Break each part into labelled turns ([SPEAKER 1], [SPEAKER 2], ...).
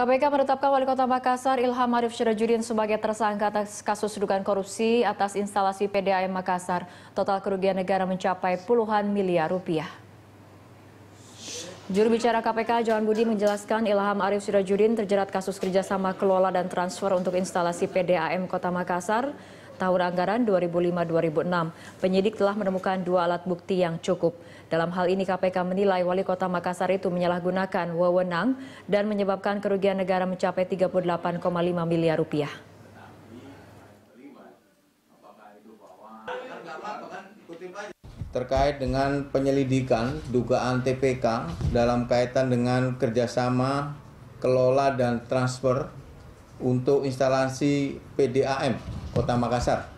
[SPEAKER 1] KPK menetapkan Wali Kota Makassar Ilham Arif Syirajudin sebagai tersangka atas kasus dugaan korupsi atas instalasi PDAM Makassar. Total kerugian negara mencapai puluhan miliar rupiah. Juru bicara KPK Johan Budi menjelaskan Ilham Arif Syirajudin terjerat kasus kerjasama kelola dan transfer untuk instalasi PDAM Kota Makassar tahun anggaran 2005-2006, penyidik telah menemukan dua alat bukti yang cukup. Dalam hal ini KPK menilai wali kota Makassar itu menyalahgunakan wewenang dan menyebabkan kerugian negara mencapai 38,5 miliar rupiah.
[SPEAKER 2] terkait dengan penyelidikan dugaan TPK dalam kaitan dengan kerjasama kelola dan transfer untuk instalasi PDAM Kota Makassar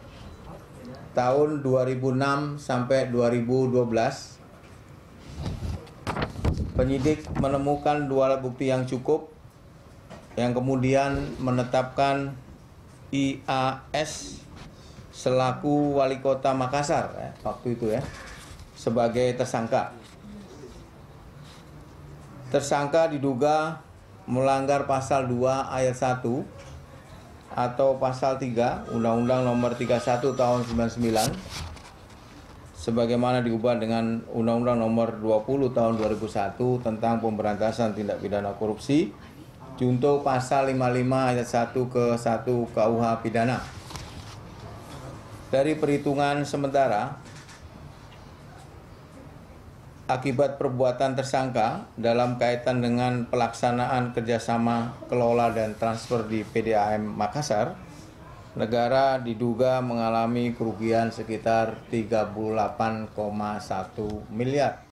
[SPEAKER 2] tahun 2006 sampai 2012 penyidik menemukan dua alat bukti yang cukup yang kemudian menetapkan IAS selaku wali kota Makassar ya, waktu itu ya sebagai tersangka tersangka diduga melanggar pasal 2 ayat 1 atau pasal 3 Undang-Undang Nomor 31 tahun 99 sebagaimana diubah dengan Undang-Undang Nomor 20 Tahun 2001 tentang pemberantasan tindak pidana korupsi junto pasal 55 ayat 1 ke 1 KUH pidana. Dari perhitungan sementara, akibat perbuatan tersangka dalam kaitan dengan pelaksanaan kerjasama kelola dan transfer di PDAM Makassar, negara diduga mengalami kerugian sekitar 38,1 miliar.